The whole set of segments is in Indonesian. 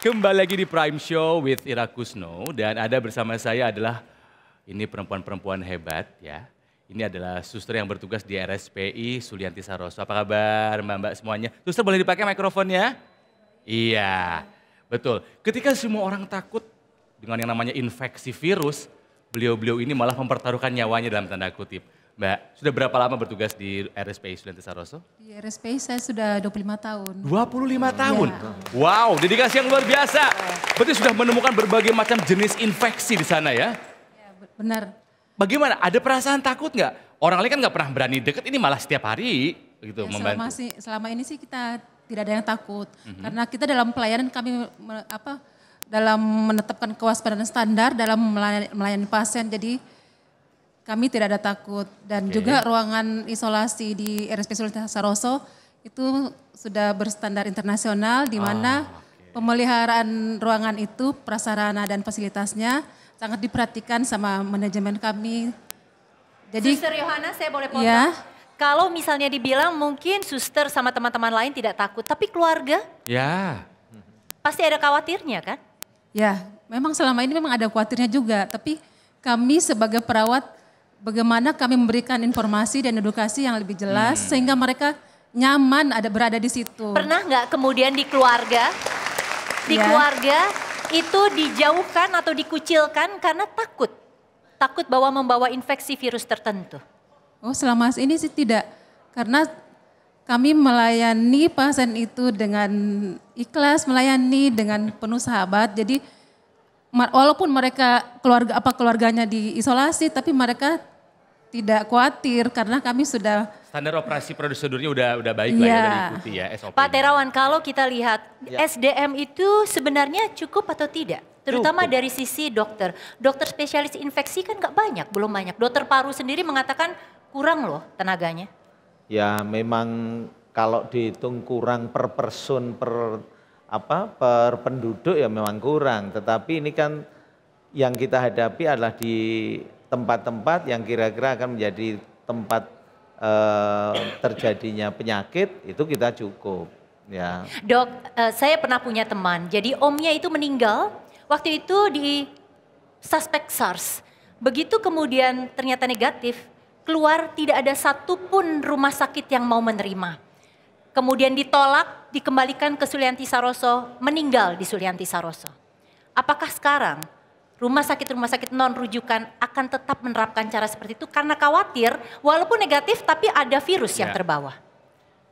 Kembali lagi di Prime Show with Ira Kusno dan ada bersama saya adalah ini perempuan-perempuan hebat ya. Ini adalah suster yang bertugas di RSPI Sulianti Saroso. Apa kabar mbak-mbak semuanya? Suster boleh dipakai mikrofonnya? Iya, betul. Ketika semua orang takut dengan yang namanya infeksi virus, beliau-beliau ini malah mempertaruhkan nyawanya dalam tanda kutip. Mbak, sudah berapa lama bertugas di Aerospace dan Tesaroso? Di Aerospace saya sudah 25 tahun. 25 iya. tahun? Ya. Wow, dedikasi yang luar biasa. Berarti sudah menemukan berbagai macam jenis infeksi di sana ya? Ya, benar. Bagaimana? Ada perasaan takut nggak? Orang lain kan nggak pernah berani deket, ini malah setiap hari gitu ya, Selama, sih, selama ini sih kita tidak ada yang takut. Mm -hmm. Karena kita dalam pelayanan kami apa dalam menetapkan kewaspadaan standar dalam melayani, melayani pasien. Jadi kami tidak ada takut dan okay. juga ruangan isolasi di RSP Sulawesi Saroso itu sudah berstandar internasional di ah, mana ah, okay. pemeliharaan ruangan itu prasarana dan fasilitasnya sangat diperhatikan sama manajemen kami. Jadi Suster Yohana saya boleh potong. Ya. Kalau misalnya dibilang mungkin suster sama teman-teman lain tidak takut, tapi keluarga? Ya. Pasti ada khawatirnya kan? Ya, memang selama ini memang ada khawatirnya juga, tapi kami sebagai perawat bagaimana kami memberikan informasi dan edukasi yang lebih jelas hmm. sehingga mereka nyaman ada berada di situ. Pernah nggak kemudian di keluarga, di yeah. keluarga itu dijauhkan atau dikucilkan karena takut, takut bahwa membawa infeksi virus tertentu? Oh selama ini sih tidak, karena kami melayani pasien itu dengan ikhlas, melayani dengan penuh sahabat, jadi walaupun mereka keluarga apa keluarganya diisolasi tapi mereka tidak khawatir karena kami sudah standar operasi prosedurnya udah udah baik yeah. lah ya, iya. diikuti ya SOP. Pak Terawan, kalau kita lihat yeah. SDM itu sebenarnya cukup atau tidak? Terutama cukup. dari sisi dokter. Dokter spesialis infeksi kan nggak banyak, belum banyak. Dokter paru sendiri mengatakan kurang loh tenaganya. Ya, memang kalau dihitung kurang per person per apa per penduduk ya memang kurang, tetapi ini kan yang kita hadapi adalah di tempat-tempat yang kira-kira akan menjadi tempat e, terjadinya penyakit itu kita cukup. Ya. Dok, e, saya pernah punya teman. Jadi omnya itu meninggal waktu itu di suspek SARS. Begitu kemudian ternyata negatif, keluar tidak ada satupun rumah sakit yang mau menerima kemudian ditolak, dikembalikan ke Sulianti Saroso, meninggal di Sulianti Saroso. Apakah sekarang rumah sakit-rumah sakit non rujukan akan tetap menerapkan cara seperti itu karena khawatir walaupun negatif tapi ada virus ya. yang terbawa?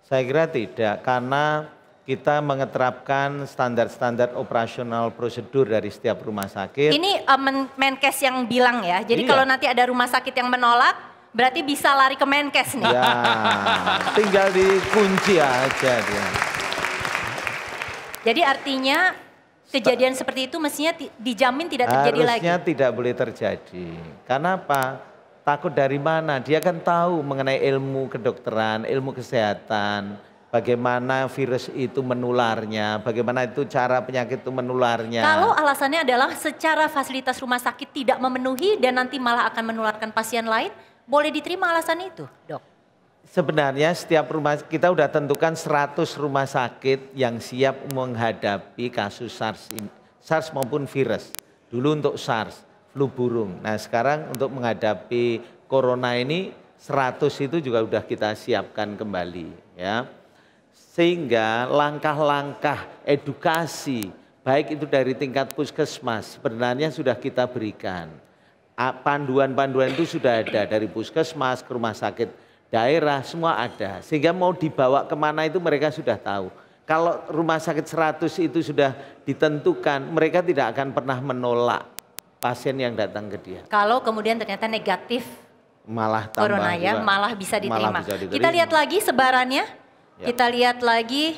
Saya kira tidak karena kita mengeterapkan standar-standar operasional prosedur dari setiap rumah sakit. Ini uh, Menkes yang bilang ya. Jadi iya. kalau nanti ada rumah sakit yang menolak, berarti bisa lari ke Menkes nih. Ya, tinggal dikunci aja dia. Jadi artinya Kejadian seperti itu mestinya dijamin tidak terjadi Harusnya lagi. Harusnya tidak boleh terjadi. Kenapa Takut dari mana? Dia kan tahu mengenai ilmu kedokteran, ilmu kesehatan, bagaimana virus itu menularnya, bagaimana itu cara penyakit itu menularnya. Kalau alasannya adalah secara fasilitas rumah sakit tidak memenuhi dan nanti malah akan menularkan pasien lain, boleh diterima alasan itu, Dok? sebenarnya setiap rumah kita sudah tentukan 100 rumah sakit yang siap menghadapi kasus SARS SARS maupun virus. Dulu untuk SARS, flu burung. Nah, sekarang untuk menghadapi corona ini 100 itu juga sudah kita siapkan kembali, ya. Sehingga langkah-langkah edukasi baik itu dari tingkat puskesmas sebenarnya sudah kita berikan. Panduan-panduan itu sudah ada dari puskesmas ke rumah sakit daerah, semua ada. Sehingga mau dibawa kemana itu mereka sudah tahu. Kalau rumah sakit 100 itu sudah ditentukan, mereka tidak akan pernah menolak pasien yang datang ke dia. Kalau kemudian ternyata negatif malah tambah corona ya, malah bisa diterima. Malah bisa Kita lihat lagi sebarannya. Ya. Kita lihat lagi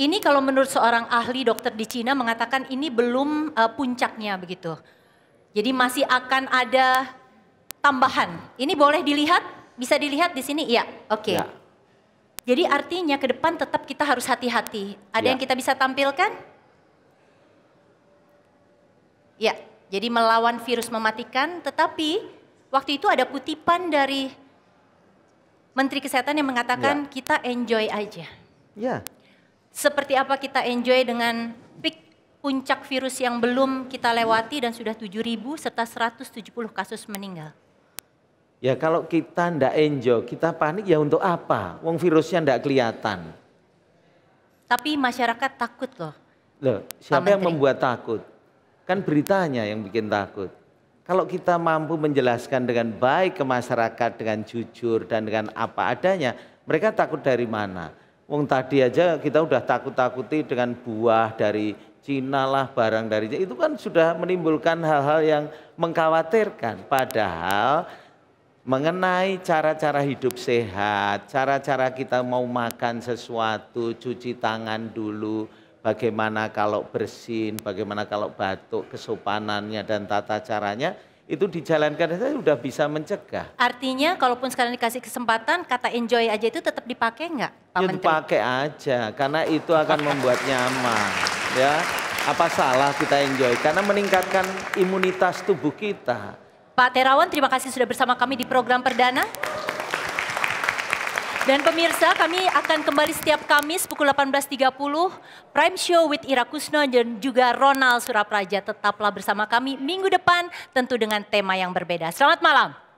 ini kalau menurut seorang ahli dokter di Cina mengatakan ini belum uh, puncaknya begitu. Jadi masih akan ada tambahan. Ini boleh dilihat bisa dilihat di sini? ya, Oke. Okay. Ya. Jadi artinya ke depan tetap kita harus hati-hati. Ada ya. yang kita bisa tampilkan? Ya. Jadi melawan virus mematikan, tetapi waktu itu ada kutipan dari Menteri Kesehatan yang mengatakan ya. kita enjoy aja. Ya. Seperti apa kita enjoy dengan peak puncak virus yang belum kita lewati dan sudah 7.000 serta 170 kasus meninggal. Ya kalau kita ndak enjoy, kita panik ya untuk apa? Wong virusnya ndak kelihatan. Tapi masyarakat takut loh. Loh, siapa Pak yang membuat takut? Kan beritanya yang bikin takut. Kalau kita mampu menjelaskan dengan baik ke masyarakat dengan jujur dan dengan apa adanya, mereka takut dari mana? Wong tadi aja kita udah takut-takuti dengan buah dari Cina lah barang dari itu kan sudah menimbulkan hal-hal yang mengkhawatirkan. Padahal mengenai cara-cara hidup sehat, cara-cara kita mau makan sesuatu, cuci tangan dulu, bagaimana kalau bersin, bagaimana kalau batuk, kesopanannya dan tata caranya itu dijalankan saja sudah bisa mencegah. Artinya kalaupun sekarang dikasih kesempatan kata enjoy aja itu tetap dipakai enggak Pak ya, Menteri? Dipakai aja karena itu akan membuat nyaman ya. Apa salah kita enjoy karena meningkatkan imunitas tubuh kita. Pak Terawan, terima kasih sudah bersama kami di program perdana. Dan pemirsa, kami akan kembali setiap Kamis pukul 18.30 Prime Show with Ira Kusno dan juga Ronald Surapraja. Tetaplah bersama kami minggu depan tentu dengan tema yang berbeda. Selamat malam.